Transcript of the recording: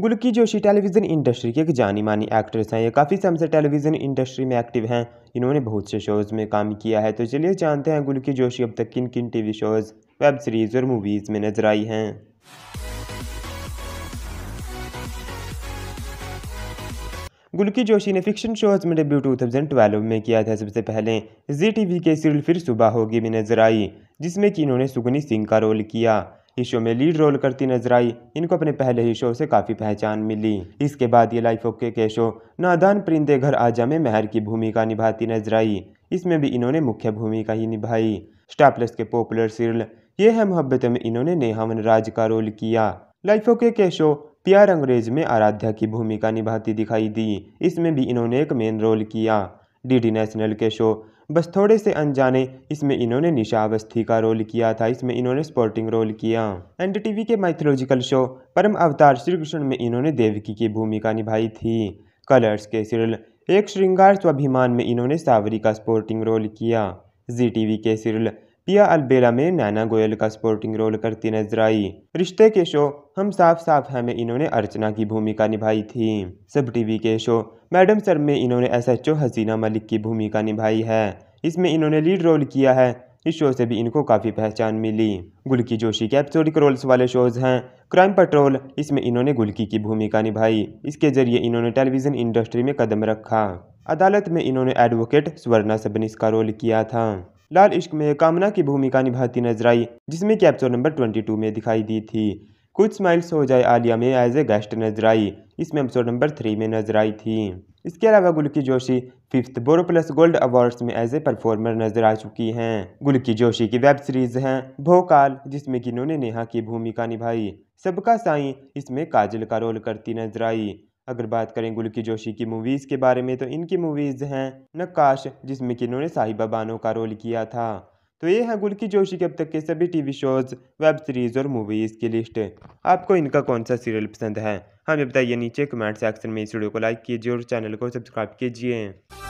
गुलकी Joshi television industry के एक जानी मानी एक्ट्रेस हैं ये काफ़ी समय से टेलीविज़न इंडस्ट्री में एक्टिव हैं इन्होंने बहुत से शोज़ में काम किया है तो चलिए जानते हैं गुलकी जोशी अब तक किन किन टी शोज़ वेब सीरीज़ और मूवीज़ में नजर आई हैं गुलकी जोशी ने फिक्शन शोज में डेब्यू 2012 में किया था सबसे पहले जी टीवी के सीरियल फिर सुबह होगी में नजर आई जिसमें कि इन्होंने सुगनी सिंह का रोल किया इस शो में लीड रोल करती नजर आई इनको अपने पहले ही शो से काफ़ी पहचान मिली इसके बाद ये लाइफ ओके के शो नादान परिंदे घर आजा में मेहर की भूमिका निभाती नजर आई इसमें भी इन्होंने मुख्य भूमिका ही निभाई स्टार के पॉपुलर सीरियल ये है मोहब्बत में इन्होंने नेहा राज का रोल किया लाइफ ओके के शो प्यार अंग्रेज में आराध्या की भूमिका निभाती दिखाई दी इसमें भी इन्होंने एक मेन रोल किया डीडी नेशनल के शो बस थोड़े से अनजाने इसमें इन्होंने निशा अवस्थी का रोल किया था इसमें इन्होंने स्पोर्टिंग रोल किया एंड टीवी के माइथोलॉजिकल शो परम अवतार श्री कृष्ण में इन्होंने देवकी की भूमिका निभाई थी कलर्स के सीरियल एक श्रृंगार स्वाभिमान में इन्होंने सावरी का स्पोर्टिंग रोल किया जी वी के सीरियल पिया अलबेला में नैना गोयल का सपोर्टिंग रोल करती नजर आई रिश्ते के शो हम साफ साफ है में इन्होंने अर्चना की भूमिका निभाई थी सब टीवी के शो मैडम सर में इन्होंने S H O Haseena Malik की भूमिका निभाई है इसमें इन्होंने लीड रोल किया है इस शो से भी इनको काफ़ी पहचान मिली गुलकी जोशी के एपिसोडिक रोल्स वाले शोज हैं क्राइम पेट्रोल इसमें इन्होंने गुलकी की भूमिका निभाई इसके जरिए इन्होंने टेलीविज़न इंडस्ट्री में कदम रखा अदालत में इन्होंने एडवोकेट स्वर्णा सबनिस का रोल किया था लाल इश्क में कामना की भूमिका निभाती नजर आई जिसमें कैप्चर नंबर 22 में दिखाई दी थी कुछ स्माइल्स हो जाए आलिया में एज ए गेस्ट नजर आई इसमें एपिसोड नंबर थ्री में नजर आई थी इसके अलावा Gulki Joshi fifth Boroplus gold awards में एज ए परफॉर्मर नजर आ चुकी हैं गुलकी जोशी की वेब सीरीज हैं भोकाल जिसमें कि इन्होंने नेहा की भूमिका निभाई सबका साई इसमें काजल का रोल करती नजर आई अगर बात करें गुलकी जोशी की मूवीज़ के बारे में तो इनकी मूवीज़ हैं नक्काश जिसमें कि इन्होंने साहिबा बानो का रोल किया था तो ये है गुलकी जोशी के अब तक के सभी टीवी शोज़ वेब सीरीज़ और मूवीज़ की लिस्ट आपको इनका कौन सा सीरियल पसंद है हमें बताइए नीचे कमेंट सेक्शन में इस वीडियो को लाइक कीजिए और चैनल को सब्सक्राइब कीजिए